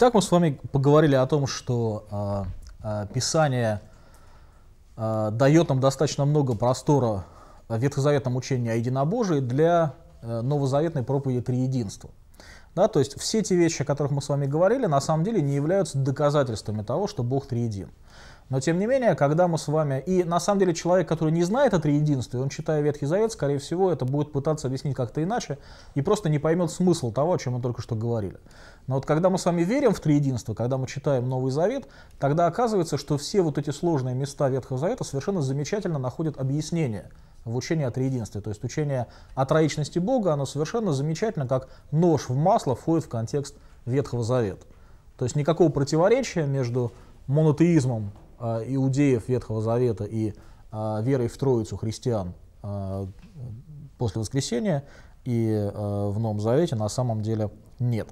Итак, мы с вами поговорили о том, что э, Писание э, дает нам достаточно много простора в ветхозаветном учении о единобожии для э, новозаветной проповеди триединства. Да, то есть все те вещи, о которых мы с вами говорили, на самом деле не являются доказательствами того, что Бог триедин. Но тем не менее, когда мы с вами... И на самом деле человек, который не знает о триединстве, он, читая Ветхий Завет, скорее всего, это будет пытаться объяснить как-то иначе и просто не поймет смысл того, о чем мы только что говорили. Но вот когда мы с вами верим в триединство, когда мы читаем Новый Завет, тогда оказывается, что все вот эти сложные места Ветхого Завета совершенно замечательно находят объяснение в учении о триединстве. То есть учение о троичности Бога, оно совершенно замечательно, как нож в масло входит в контекст Ветхого Завета. То есть никакого противоречия между монотеизмом э, иудеев Ветхого Завета и э, верой в Троицу христиан э, после воскресения и э, в Новом Завете на самом деле нет.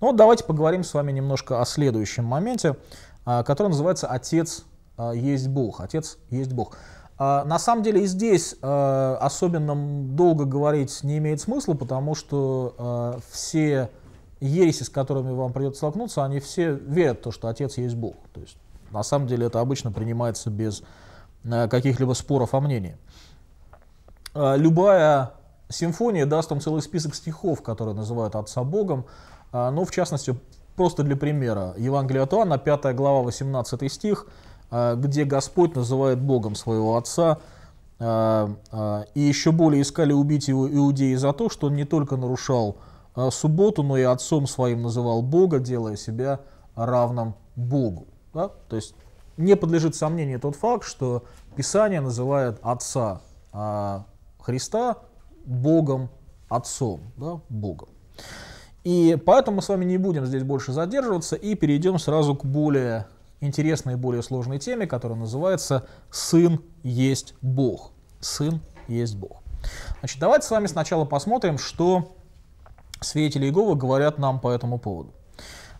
Ну вот давайте поговорим с вами немножко о следующем моменте, а, который называется «Отец а, есть Бог». Отец есть Бог. А, на самом деле и здесь особенно долго говорить не имеет смысла, потому что все ереси, с которыми вам придется столкнуться, они все верят в то, что Отец есть Бог. То есть, на самом деле это обычно принимается без каких-либо споров о мнении. Любая Симфония даст вам целый список стихов, которые называют Отца Богом. А, ну, в частности, просто для примера, Евангелие от Иоанна, 5 глава, 18 стих, а, где Господь называет Богом своего Отца, а, и еще более искали убить его иудеи за то, что он не только нарушал субботу, но и отцом своим называл Бога, делая себя равным Богу. Да? То есть не подлежит сомнению тот факт, что Писание называет Отца Христа Богом Отцом, да, Богом. И поэтому мы с вами не будем здесь больше задерживаться и перейдем сразу к более интересной и более сложной теме, которая называется «Сын есть Бог». «Сын есть Бог». Значит, давайте с вами сначала посмотрим, что свидетели Иеговы говорят нам по этому поводу.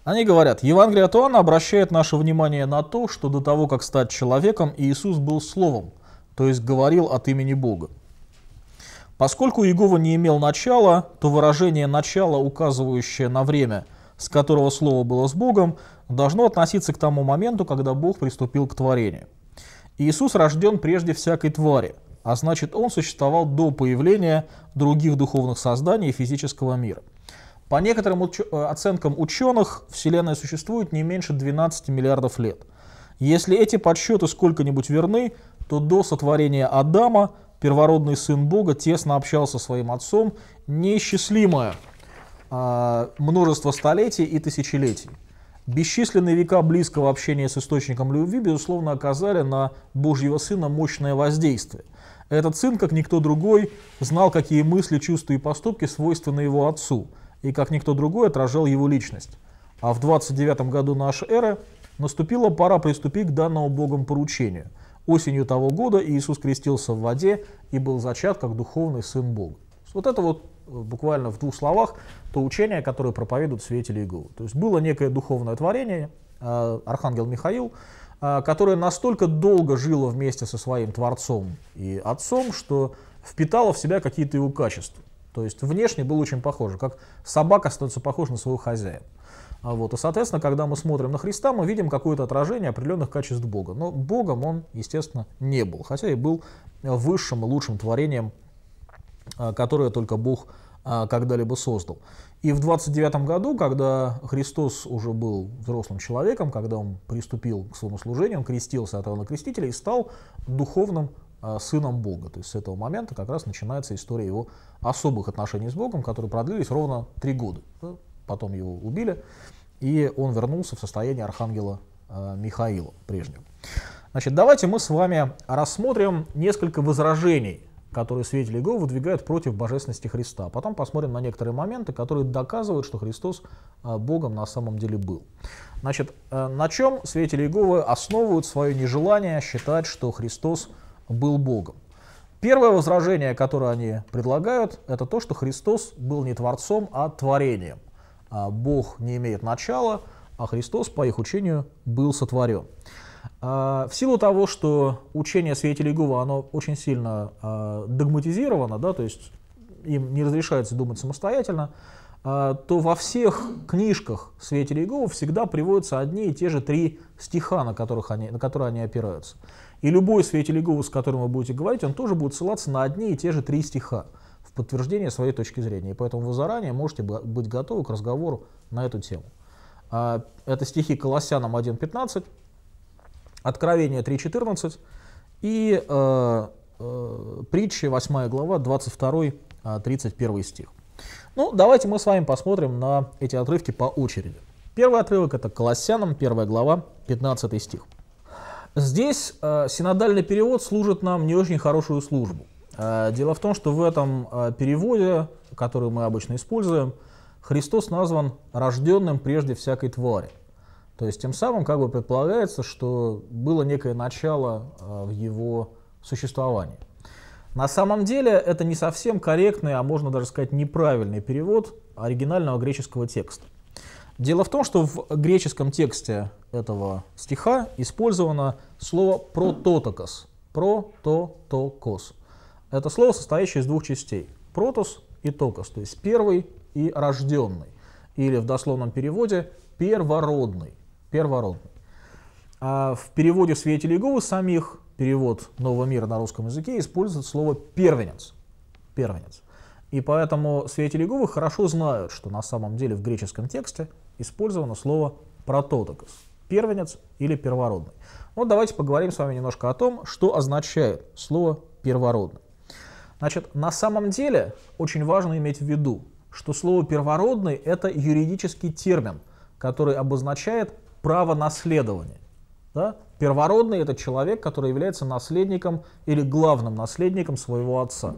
Они говорят, Евангелие от Иоанна обращает наше внимание на то, что до того, как стать человеком, Иисус был Словом, то есть говорил от имени Бога. Поскольку Иегова не имел начала, то выражение «начало», указывающее на время, с которого слово было с Богом, должно относиться к тому моменту, когда Бог приступил к творению. Иисус рожден прежде всякой твари, а значит он существовал до появления других духовных созданий и физического мира. По некоторым уч э, оценкам ученых, Вселенная существует не меньше 12 миллиардов лет. Если эти подсчеты сколько-нибудь верны, то до сотворения Адама первородный сын Бога, тесно общался со своим отцом, неисчислимое а, множество столетий и тысячелетий. Бесчисленные века близкого общения с источником любви, безусловно, оказали на Божьего Сына мощное воздействие. Этот сын, как никто другой, знал, какие мысли, чувства и поступки свойственны его отцу, и как никто другой отражал его личность. А в 29 году нашей эры наступила пора приступить к данному Богом поручению – Осенью того года Иисус крестился в воде и был зачат как духовный сын Бога. Вот это вот э, буквально в двух словах то учение, которое проповедуют святители Иеговы. То есть было некое духовное творение, э, архангел Михаил, э, которое настолько долго жило вместе со своим Творцом и Отцом, что впитало в себя какие-то его качества. То есть внешне было очень похоже, как собака становится похожа на своего хозяина. А вот. И, соответственно, когда мы смотрим на Христа, мы видим какое-то отражение определенных качеств Бога. Но Богом он, естественно, не был, хотя и был высшим и лучшим творением, а, которое только Бог а, когда-либо создал. И в 29 году, когда Христос уже был взрослым человеком, когда он приступил к своему служению, он крестился от Иоанна Крестителя и стал духовным сыном Бога. То есть с этого момента как раз начинается история его особых отношений с Богом, которые продлились ровно три года. Ну, потом его убили, и он вернулся в состояние архангела э, Михаила прежнего. Значит, давайте мы с вами рассмотрим несколько возражений, которые свидетели Иеговы выдвигают против божественности Христа. Потом посмотрим на некоторые моменты, которые доказывают, что Христос э, Богом на самом деле был. Значит, э, на чем свидетели Иеговы основывают свое нежелание считать, что Христос был Богом? Первое возражение, которое они предлагают, это то, что Христос был не Творцом, а творением – а, Бог не имеет начала, а Христос, по их учению, был сотворен. А, в силу того, что учение святителей Гува, оно очень сильно а, догматизировано, да, то есть им не разрешается думать самостоятельно, то во всех книжках святителей Гува всегда приводятся одни и те же три стиха, на, которых они, на которые они опираются. И любой святитель Гува, с которым вы будете говорить, он тоже будет ссылаться на одни и те же три стиха в подтверждение своей точки зрения. И поэтому вы заранее можете быть готовы к разговору на эту тему. А, это стихи Колоссянам 1.15, Откровение 3.14 и э, э, притчи 8 глава 22-31 а, стих. Ну, давайте мы с вами посмотрим на эти отрывки по очереди. Первый отрывок это Колоссянам, 1 глава, 15 стих. Здесь э, синодальный перевод служит нам не очень хорошую службу. Э, дело в том, что в этом э, переводе, который мы обычно используем, Христос назван рожденным прежде всякой твари. То есть тем самым как бы предполагается, что было некое начало э, в его существовании. На самом деле это не совсем корректный, а можно даже сказать неправильный перевод оригинального греческого текста. Дело в том, что в греческом тексте этого стиха использовано слово «прототокос», «прототокос», это слово, состоящее из двух частей. Протос и токос, то есть первый и рожденный. Или в дословном переводе первородный. первородный. А в переводе свидетелей Иеговы самих перевод Нового мира на русском языке использует слово первенец. первенец. И поэтому свидетели Иеговы хорошо знают, что на самом деле в греческом тексте использовано слово прототокос, первенец или первородный. Вот давайте поговорим с вами немножко о том, что означает слово первородный. Значит, на самом деле очень важно иметь в виду, что слово «первородный» — это юридический термин, который обозначает право наследования. Да? Первородный — это человек, который является наследником или главным наследником своего отца.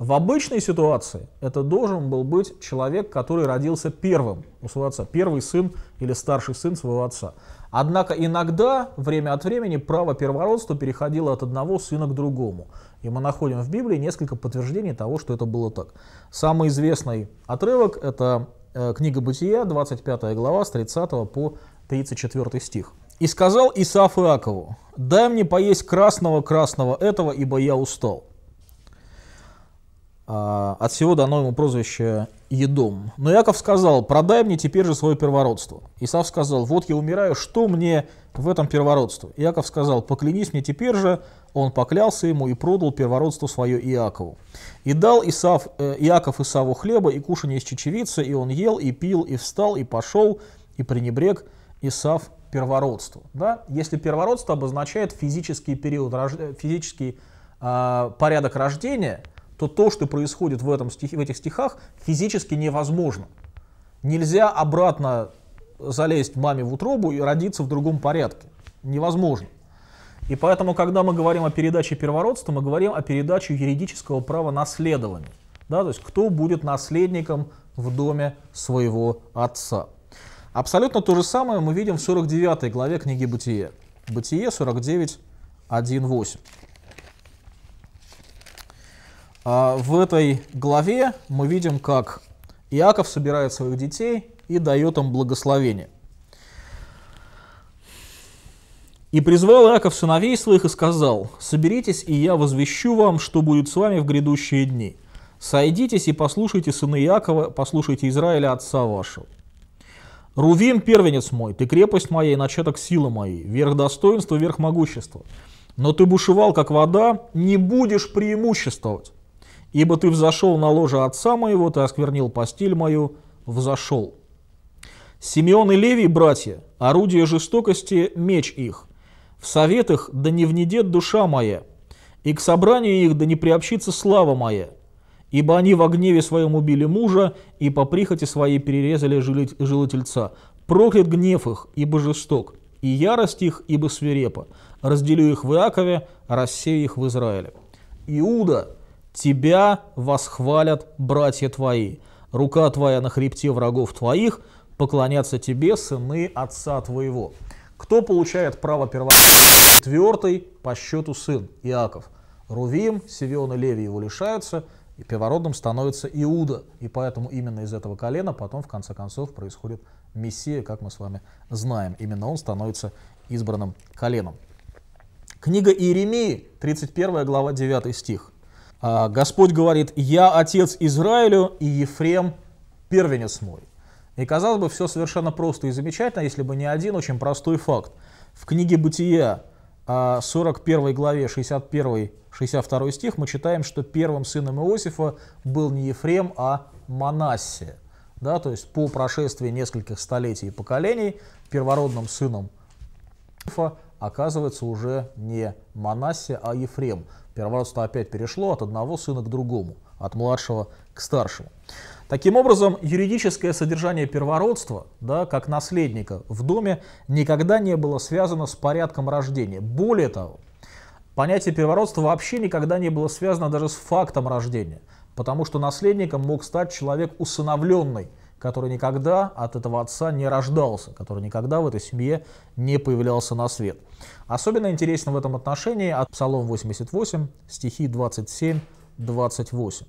В обычной ситуации это должен был быть человек, который родился первым у своего отца, первый сын или старший сын своего отца. Однако иногда, время от времени, право первородства переходило от одного сына к другому. И мы находим в Библии несколько подтверждений того, что это было так. Самый известный отрывок – это э, книга Бытия, 25 глава, с 30 по 34 стих. «И сказал Исаф Иакову, «Дай мне поесть красного-красного этого, ибо я устал». А, от всего дано ему прозвище Едом. Но Яков сказал, продай мне теперь же свое первородство. Исав сказал, вот я умираю, что мне в этом первородство? Иаков сказал, поклянись мне теперь же. Он поклялся ему и продал первородство свое Иакову. И дал Исав, э, Иаков Исаву хлеба и кушанье из чечевицы, и он ел, и пил, и встал, и пошел, и пренебрег Исав первородство. Да? Если первородство обозначает физический период, э, физический э, порядок рождения, то то, что происходит в, этом стихе, в этих стихах, физически невозможно. Нельзя обратно залезть маме в утробу и родиться в другом порядке. Невозможно. И поэтому, когда мы говорим о передаче первородства, мы говорим о передаче юридического права наследования. Да, то есть кто будет наследником в доме своего отца. Абсолютно то же самое мы видим в 49 главе книги Бытие. Бытие 49, 1, 8. А, в этой главе мы видим, как Иаков собирает своих детей и дает им благословение. «И призвал Иаков сыновей своих и сказал, «Соберитесь, и я возвещу вам, что будет с вами в грядущие дни. Сойдитесь и послушайте сына Иакова, послушайте Израиля, отца вашего. Рувим, первенец мой, ты крепость моя и начаток силы моей, верх достоинства, верх могущества. Но ты бушевал, как вода, не будешь преимуществовать. Ибо ты взошел на ложе отца моего, ты осквернил постель мою, взошел. Симеон и Левий, братья, орудие жестокости – меч их. В советах да не внедет душа моя, и к собранию их да не приобщится слава моя. Ибо они в гневе своем убили мужа, и по прихоти своей перерезали жилотельца. Проклят гнев их, ибо жесток, и ярость их, ибо свирепа. Разделю их в Иакове, рассею их в Израиле. Иуда тебя восхвалят братья твои. Рука твоя на хребте врагов твоих, поклонятся тебе сыны отца твоего. Кто получает право первоначального? Четвертый по счету сын Иаков. Рувим, Севион и Леви его лишаются, и первородным становится Иуда. И поэтому именно из этого колена потом, в конце концов, происходит Мессия, как мы с вами знаем. Именно он становится избранным коленом. Книга Иеремии, 31 глава, 9 стих. А, Господь говорит, «Я отец Израилю, и Ефрем первенец мой». И казалось бы, все совершенно просто и замечательно, если бы не один очень простой факт. В книге «Бытия» 41 а, главе 61-62 стих мы читаем, что первым сыном Иосифа был не Ефрем, а Манассия. Да, то есть по прошествии нескольких столетий и поколений первородным сыном Иосифа оказывается уже не Манассия, а Ефрем. Первородство опять перешло от одного сына к другому, от младшего к старшему. Таким образом, юридическое содержание первородства, да, как наследника в доме, никогда не было связано с порядком рождения. Более того, понятие первородства вообще никогда не было связано даже с фактом рождения, потому что наследником мог стать человек усыновленный который никогда от этого отца не рождался, который никогда в этой семье не появлялся на свет. Особенно интересно в этом отношении от Псалом 88, стихи 27-28.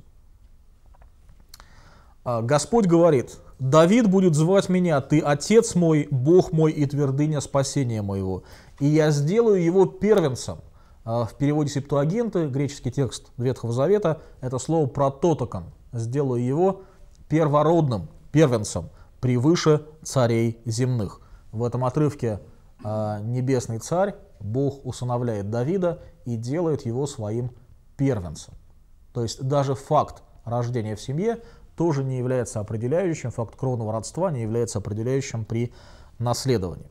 А, Господь говорит, «Давид будет звать меня, ты отец мой, Бог мой и твердыня спасения моего, и я сделаю его первенцем». А, в переводе септуагинты, греческий текст Ветхого Завета, это слово прототокон. «Сделаю его первородным, первенцем превыше царей земных. В этом отрывке а, небесный царь, Бог усыновляет Давида и делает его своим первенцем. То есть даже факт рождения в семье тоже не является определяющим, факт кровного родства не является определяющим при наследовании.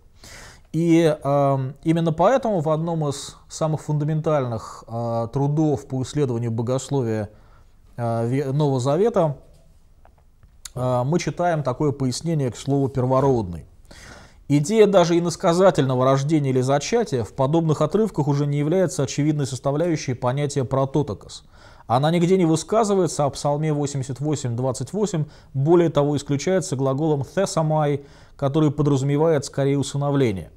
И э, именно поэтому в одном из самых фундаментальных э, трудов по исследованию богословия э, Нового Завета а, мы читаем такое пояснение к слову «первородный». Идея даже иносказательного рождения или зачатия в подобных отрывках уже не является очевидной составляющей понятия прототокос. Она нигде не высказывается, а в Псалме 88.28 более того исключается глаголом «thessamai», который подразумевает скорее усыновление.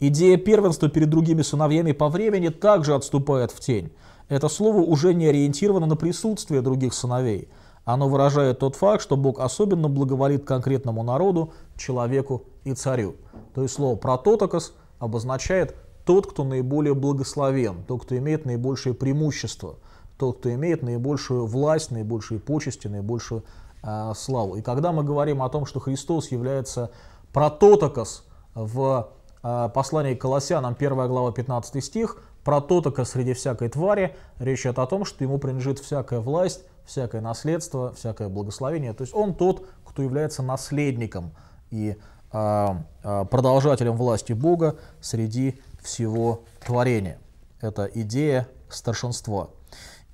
Идея первенства перед другими сыновьями по времени также отступает в тень. Это слово уже не ориентировано на присутствие других сыновей – оно выражает тот факт, что Бог особенно благоволит конкретному народу, человеку и царю. То есть слово «прототокос» обозначает тот, кто наиболее благословен, тот, кто имеет наибольшее преимущество, тот, кто имеет наибольшую власть, наибольшие почести, наибольшую э, славу. И когда мы говорим о том, что Христос является прототокос в э, послании к Колоссянам, 1 глава, 15 стих, прототока среди всякой твари, речь идет о том, что ему принадлежит всякая власть, всякое наследство, всякое благословение. То есть он тот, кто является наследником и э, продолжателем власти Бога среди всего творения. Это идея старшинства.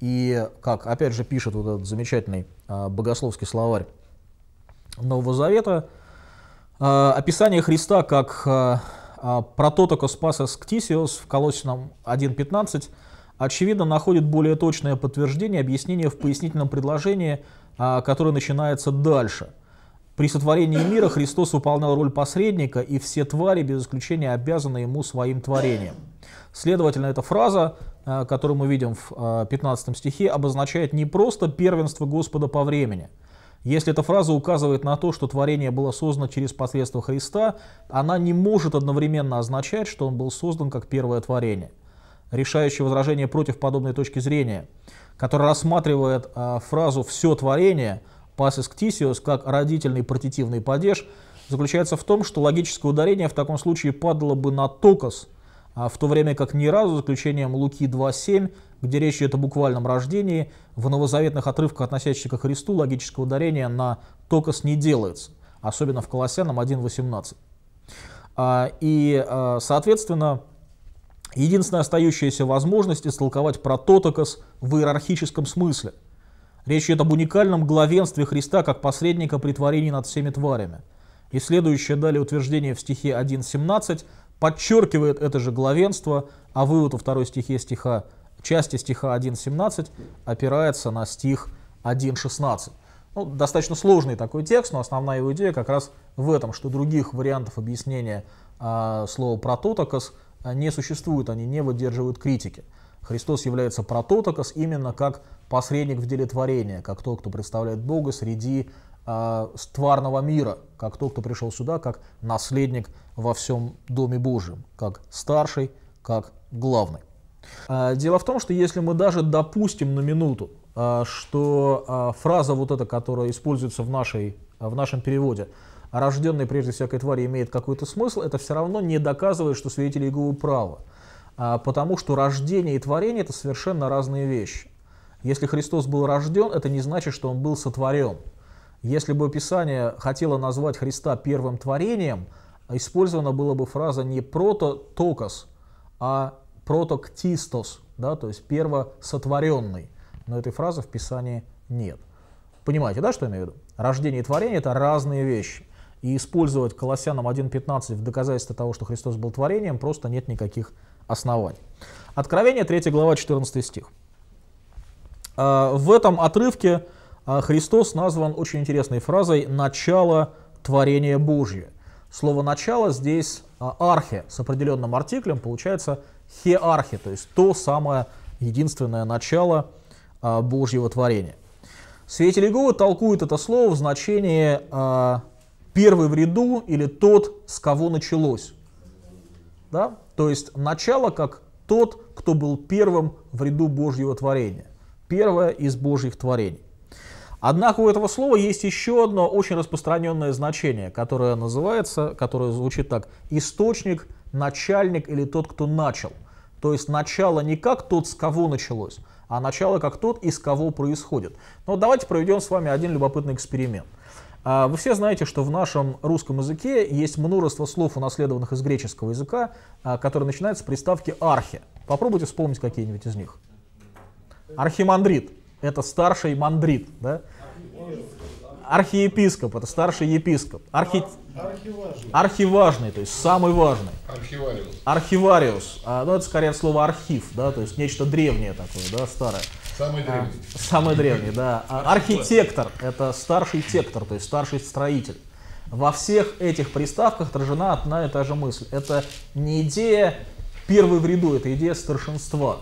И как, опять же, пишет вот этот замечательный э, богословский словарь Нового Завета, э, описание Христа как а, Прототока Спасас Ктисиос в Колосином 1.15 очевидно находит более точное подтверждение объяснение в пояснительном предложении, а, которое начинается дальше. При сотворении мира Христос выполнял роль посредника, и все твари, без исключения, обязаны ему своим творением. Следовательно, эта фраза, а, которую мы видим в 15 стихе, обозначает не просто первенство Господа по времени – если эта фраза указывает на то, что творение было создано через посредство Христа, она не может одновременно означать, что он был создан как первое творение. Решающее возражение против подобной точки зрения, которое рассматривает э, фразу «все творение» «пасис ктисиус» как родительный партитивный падеж, заключается в том, что логическое ударение в таком случае падало бы на «токос», а в то время как ни разу, за исключением Луки 2.7, где речь идет о буквальном рождении, в новозаветных отрывках, относящихся к Христу, логического ударения на «токос» не делается, особенно в Колоссянам 1.18. А, и, а, соответственно, единственная остающаяся возможность истолковать прототокос в иерархическом смысле. Речь идет об уникальном главенстве Христа как посредника при творении над всеми тварями. И следующее далее утверждение в стихе 1.17 подчеркивает это же главенство, а вывод во второй стихе стиха, части стиха 1.17 опирается на стих 1.16. Ну, достаточно сложный такой текст, но основная его идея как раз в этом, что других вариантов объяснения а, слова «прототокос» не существует, они не выдерживают критики. Христос является прототокос именно как посредник в деле творения, как тот, кто представляет Бога среди э, а, тварного мира, как тот, кто пришел сюда, как наследник во всем Доме Божьем, как старший, как главный. А, дело в том, что если мы даже допустим на минуту, а, что фраза вот эта, которая используется в, нашей, в нашем переводе, рожденный прежде всякой твари имеет какой-то смысл, это все равно не доказывает, что свидетели Иеговы правы. Потому что рождение и творение – это совершенно разные вещи. Если Христос был рожден, это не значит, что Он был сотворен. Если бы Писание хотело назвать Христа первым творением, использована была бы фраза не прототокос, а протоктистос, да, то есть первосотворенный. Но этой фразы в Писании нет. Понимаете, да, что я имею в виду? Рождение и творение – это разные вещи. И использовать Колоссянам 1.15 в доказательство того, что Христос был творением, просто нет никаких оснований. Откровение 3 глава 14 стих. А, в этом отрывке а Христос назван очень интересной фразой «начало творения Божье». Слово «начало» здесь а, «архе» с определенным артиклем, получается «хеархе», то есть то самое единственное начало а, Божьего творения. Святитель Иеговы толкует это слово в значении «первый в ряду» или «тот, с кого началось». Да? То есть начало как тот, кто был первым в ряду Божьего творения. Первое из Божьих творений. Однако у этого слова есть еще одно очень распространенное значение, которое называется, которое звучит так, источник, начальник или тот, кто начал. То есть начало не как тот, с кого началось, а начало как тот, из кого происходит. Но давайте проведем с вами один любопытный эксперимент. А, вы все знаете, что в нашем русском языке есть множество слов, унаследованных из греческого языка, а, которые начинаются с приставки «архи». Попробуйте вспомнить какие-нибудь из них. Архимандрит – это старший мандрит. Да? Архиепископ, это старший епископ. Архи... Архиважный. Архиважный, то есть самый важный. Архивариус. Архивариус. А, ну, это скорее слово архив, да, то есть нечто древнее такое, да, старое. Самый а, древний. А, самый древний, да. А, архитектор – это старший тектор, то есть старший строитель. Во всех этих приставках отражена одна и та же мысль. Это не идея первой в ряду, это идея старшинства.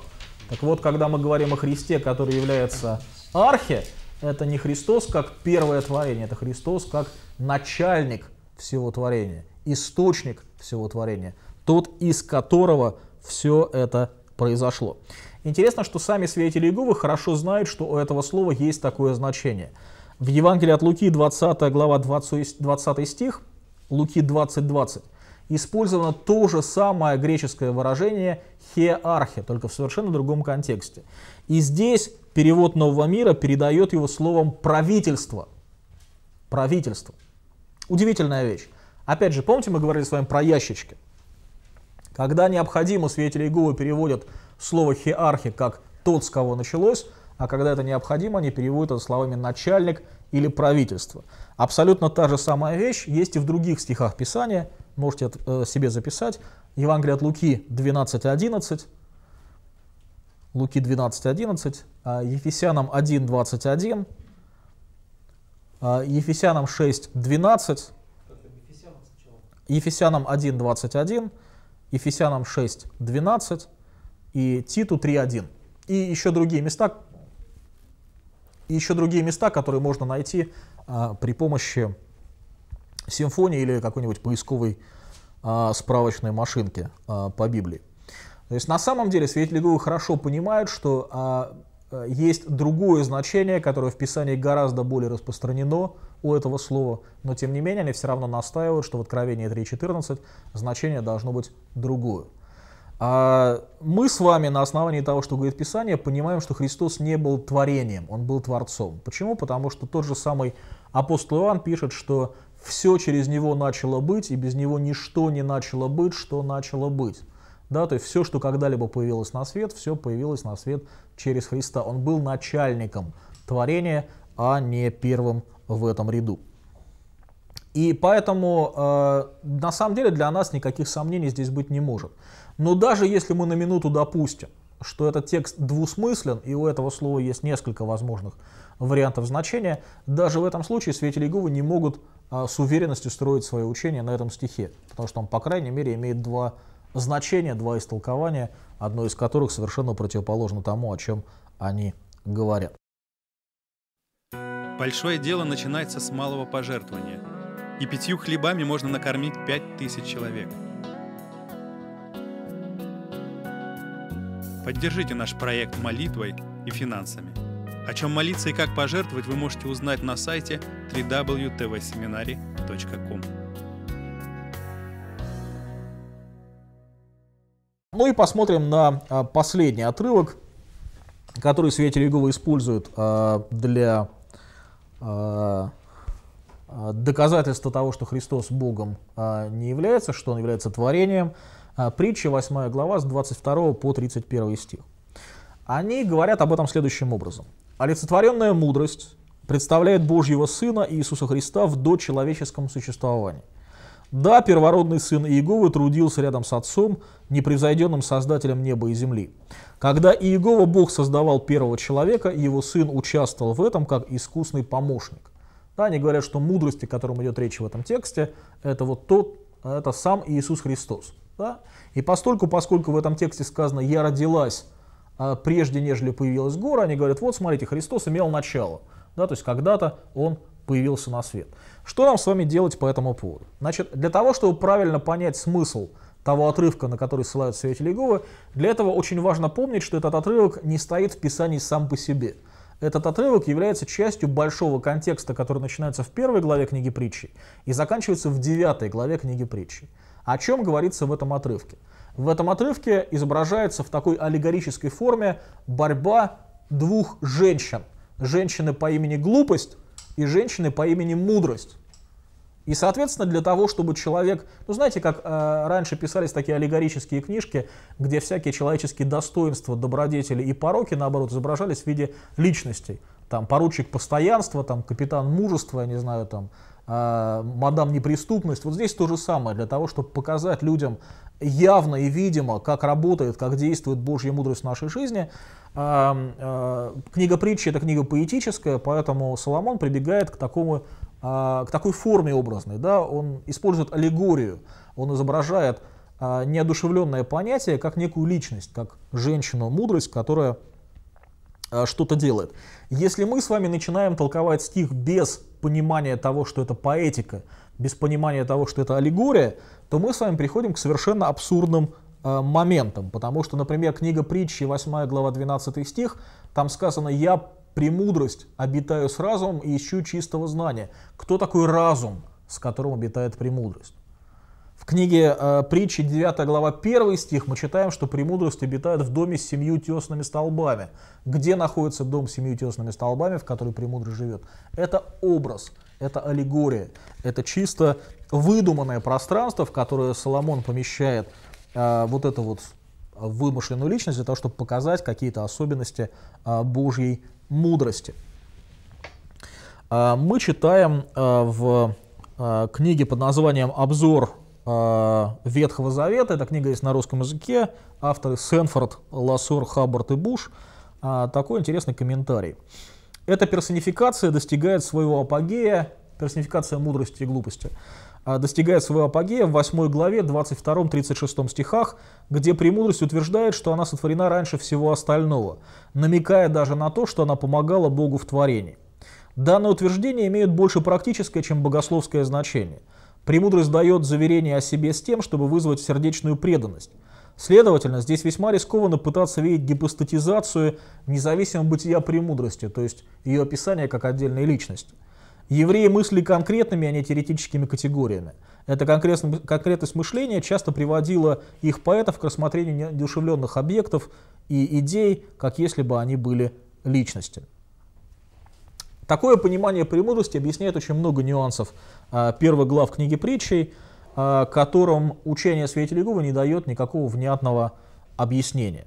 Так вот, когда мы говорим о Христе, который является архи, это не Христос как первое творение, это Христос как начальник всего творения, источник всего творения, тот, из которого все это произошло. Интересно, что сами свидетели Иеговы хорошо знают, что у этого слова есть такое значение. В Евангелии от Луки, 20 глава, 20, 20 стих, Луки 20, 20, использовано то же самое греческое выражение «хеархе», только в совершенно другом контексте. И здесь перевод нового мира передает его словом правительство. Правительство. Удивительная вещь. Опять же, помните, мы говорили с вами про ящички? Когда необходимо, свидетели Иеговы переводят слово «хиархи» как «тот, с кого началось», а когда это необходимо, они переводят это словами «начальник» или «правительство». Абсолютно та же самая вещь есть и в других стихах Писания, можете э, себе записать. Евангелие от Луки 12.11, Луки 12.11, а, Ефесянам 1.21, а, Ефесянам 6.12, Ефесянам 1.21, Ефесянам 6.12 и Титу 3.1. И еще другие места, и еще другие места, которые можно найти а, при помощи симфонии или какой-нибудь поисковой а, справочной машинки а, по Библии. То есть на самом деле свидетели Иеговы хорошо понимают, что а, а, есть другое значение, которое в Писании гораздо более распространено у этого слова, но тем не менее они все равно настаивают, что в Откровении 3.14 значение должно быть другое. А мы с вами на основании того, что говорит Писание, понимаем, что Христос не был творением, Он был Творцом. Почему? Потому что тот же самый апостол Иоанн пишет, что все через Него начало быть, и без Него ничто не начало быть, что начало быть. Да, то есть все, что когда-либо появилось на свет, все появилось на свет через Христа. Он был начальником творения, а не первым в этом ряду. И поэтому э, на самом деле для нас никаких сомнений здесь быть не может. Но даже если мы на минуту допустим, что этот текст двусмыслен, и у этого слова есть несколько возможных вариантов значения, даже в этом случае свидетели Иеговы не могут э, с уверенностью строить свое учение на этом стихе, потому что он, по крайней мере, имеет два значения, два истолкования, одно из которых совершенно противоположно тому, о чем они говорят. Большое дело начинается с малого пожертвования. И пятью хлебами можно накормить пять тысяч человек. Поддержите наш проект молитвой и финансами. О чем молиться и как пожертвовать вы можете узнать на сайте www.tvseminary.com. Ну и посмотрим на а, последний отрывок, который Свете Регова использует а, для а, доказательства того, что Христос Богом не является, что Он является творением. Притча 8 глава с 22 по 31 стих. Они говорят об этом следующим образом. Олицетворенная мудрость представляет Божьего Сына Иисуса Христа в дочеловеческом существовании – да, первородный сын Иеговы трудился рядом с отцом, непревзойденным создателем неба и земли. Когда Иегова Бог создавал первого человека, его сын участвовал в этом как искусный помощник. Да, они говорят, что мудрость, о котором идет речь в этом тексте, это вот тот, это сам Иисус Христос. Да? И постольку, поскольку в этом тексте сказано «я родилась, а, прежде нежели появилась гора», они говорят, вот смотрите, Христос имел начало. Да, то есть когда-то он появился на свет. Что нам с вами делать по этому поводу? Значит, для того, чтобы правильно понять смысл того отрывка, на который ссылаются свидетели Иеговы, для этого очень важно помнить, что этот отрывок не стоит в Писании сам по себе. Этот отрывок является частью большого контекста, который начинается в первой главе книги притчи и заканчивается в девятой главе книги притчи. О чем говорится в этом отрывке? В этом отрывке изображается в такой аллегорической форме борьба двух женщин. Женщины по имени Глупость и женщины по имени Мудрость. И, соответственно, для того, чтобы человек, ну знаете, как э, раньше писались такие аллегорические книжки, где всякие человеческие достоинства, добродетели и пороки, наоборот, изображались в виде личностей. Там поручик постоянства, там капитан мужества, я не знаю, там а, мадам неприступность. Вот здесь то же самое, для того, чтобы показать людям явно и видимо, как работает, как действует Божья мудрость в нашей жизни. А, а, книга притчи – это книга поэтическая, поэтому Соломон прибегает к, такому, к такой форме образной. Да? Он использует аллегорию, он изображает неодушевленное понятие как некую личность, как женщину-мудрость, которая Э, что-то делает. Если мы с вами начинаем толковать стих без понимания того, что это поэтика, без понимания того, что это аллегория, то мы с вами приходим к совершенно абсурдным э, моментам. Потому что, например, книга притчи, 8 глава, 12 стих, там сказано «Я премудрость обитаю с разумом и ищу чистого знания». Кто такой разум, с которым обитает премудрость? В книге э, притчи 9 глава 1 стих мы читаем, что премудрость обитает в доме с семью тесными столбами. Где находится дом с семью тесными столбами, в который премудрость живет? Это образ, это аллегория, это чисто выдуманное пространство, в которое Соломон помещает э, вот эту вот вымышленную личность для того, чтобы показать какие-то особенности э, Божьей мудрости. Э, мы читаем э, в э, книге под названием «Обзор Э, Ветхого Завета. Эта книга есть на русском языке. Авторы Сенфорд, Лассор, Хаббард и Буш. А, такой интересный комментарий. Эта персонификация достигает своего апогея, персонификация мудрости и глупости, а, достигает своего апогея в 8 главе 22-36 стихах, где премудрость утверждает, что она сотворена раньше всего остального, намекая даже на то, что она помогала Богу в творении. Данное утверждение имеет больше практическое, чем богословское значение – Премудрость дает заверение о себе с тем, чтобы вызвать сердечную преданность. Следовательно, здесь весьма рискованно пытаться видеть гипостатизацию независимо бытия премудрости, то есть ее описание как отдельной личности. Евреи мысли конкретными, а не теоретическими категориями. Эта конкретность мышления часто приводила их поэтов к рассмотрению неодушевленных объектов и идей, как если бы они были личностями. Такое понимание премудрости объясняет очень много нюансов Э, первых глав книги притчей, э, которым учение Святилегова не дает никакого внятного объяснения.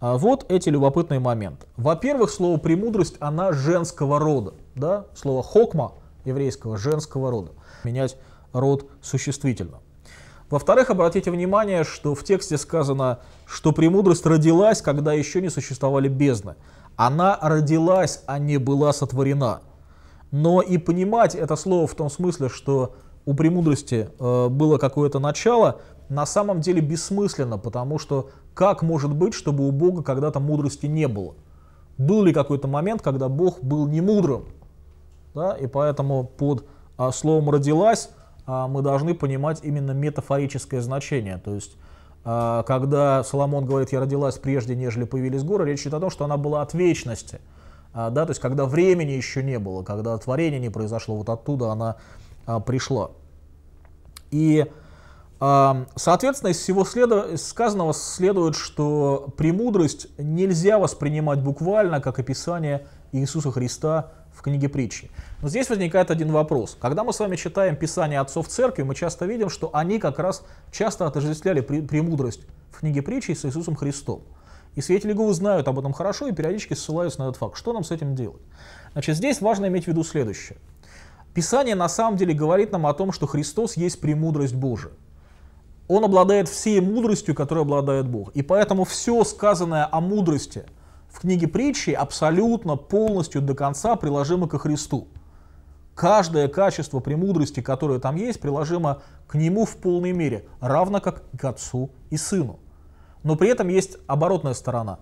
Э, вот эти любопытные моменты. Во-первых, слово «премудрость» она женского рода. Да? Слово «хокма» еврейского женского рода. Менять род существительно. Во-вторых, обратите внимание, что в тексте сказано, что премудрость родилась, когда еще не существовали бездны. Она родилась, а не была сотворена но и понимать это слово в том смысле, что у премудрости э, было какое-то начало, на самом деле бессмысленно, потому что как может быть, чтобы у Бога когда-то мудрости не было? Был ли какой-то момент, когда Бог был не мудрым? Да? И поэтому под а, словом «родилась» а, мы должны понимать именно метафорическое значение. То есть, а, когда Соломон говорит «я родилась прежде, нежели появились горы», речь идет о том, что она была от вечности – а, да, то есть когда времени еще не было, когда творение не произошло, вот оттуда она а, пришла. И, а, соответственно, из всего следу... сказанного следует, что премудрость нельзя воспринимать буквально как описание Иисуса Христа в книге притчи. Но здесь возникает один вопрос. Когда мы с вами читаем Писание отцов церкви, мы часто видим, что они как раз часто отождествляли премудрость в книге притчи с Иисусом Христом. И свидетели Иеговы знают об этом хорошо и периодически ссылаются на этот факт. Что нам с этим делать? Значит, здесь важно иметь в виду следующее. Писание на самом деле говорит нам о том, что Христос есть премудрость Божия. Он обладает всей мудростью, которой обладает Бог. И поэтому все сказанное о мудрости в книге притчи абсолютно полностью до конца приложимо ко Христу. Каждое качество премудрости, которое там есть, приложимо к Нему в полной мере, равно как к Отцу и Сыну. Но при этом есть оборотная сторона.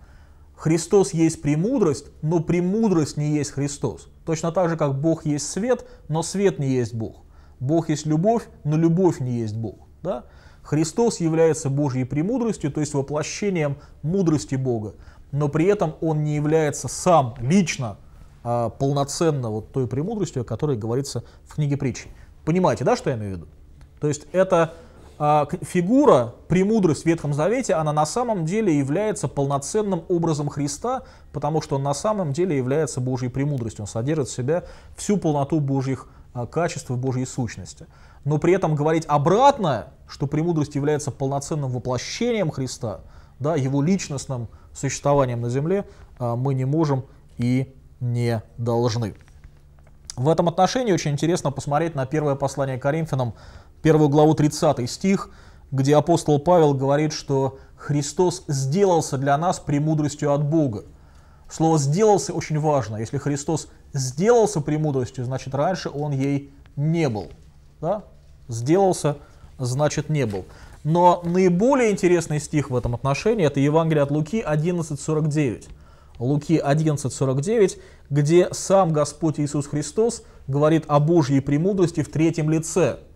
Христос есть премудрость, но премудрость не есть Христос. Точно так же, как Бог есть свет, но свет не есть Бог. Бог есть любовь, но любовь не есть Бог. Да? Христос является Божьей премудростью, то есть воплощением мудрости Бога, но при этом он не является сам лично а, полноценно вот той премудростью, о которой говорится в книге притчи. Понимаете, да, что я имею в виду? То есть это а, фигура, премудрость в Ветхом Завете, она на самом деле является полноценным образом Христа, потому что он на самом деле является Божьей премудростью, он содержит в себя всю полноту Божьих а, качеств и Божьей сущности. Но при этом говорить обратное, что премудрость является полноценным воплощением Христа, да, его личностным существованием на земле, а, мы не можем и не должны. В этом отношении очень интересно посмотреть на первое послание Коринфянам, 1 главу 30 стих, где апостол Павел говорит, что Христос сделался для нас премудростью от Бога. Слово «сделался» очень важно. Если Христос сделался премудростью, значит, раньше Он ей не был. Да? Сделался, значит, не был. Но наиболее интересный стих в этом отношении – это Евангелие от Луки 11.49. Луки 11.49, где сам Господь Иисус Христос говорит о Божьей премудрости в третьем лице –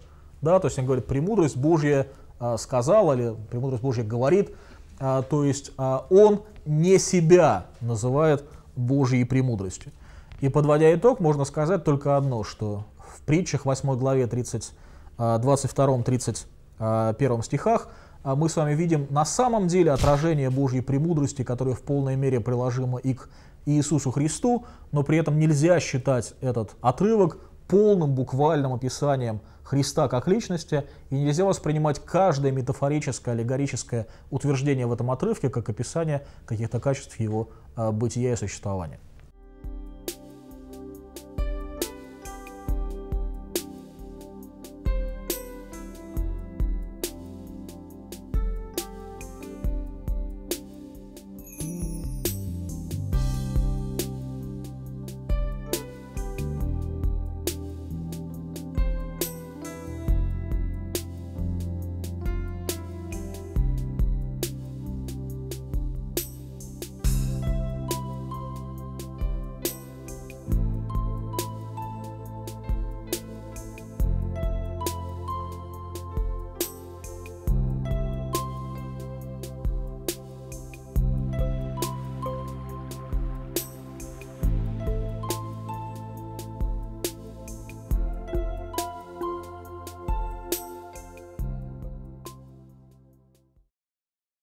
да, то есть он говорит, премудрость Божья а, сказала или премудрость Божья говорит, а, то есть а, он не себя называет Божьей премудростью. И подводя итог, можно сказать только одно, что в притчах 8 главе 30, 22-31 стихах мы с вами видим на самом деле отражение Божьей премудрости, которая в полной мере приложима и к Иисусу Христу, но при этом нельзя считать этот отрывок полным буквальным описанием Христа как личности, и нельзя воспринимать каждое метафорическое, аллегорическое утверждение в этом отрывке как описание каких-то качеств его а, бытия и существования.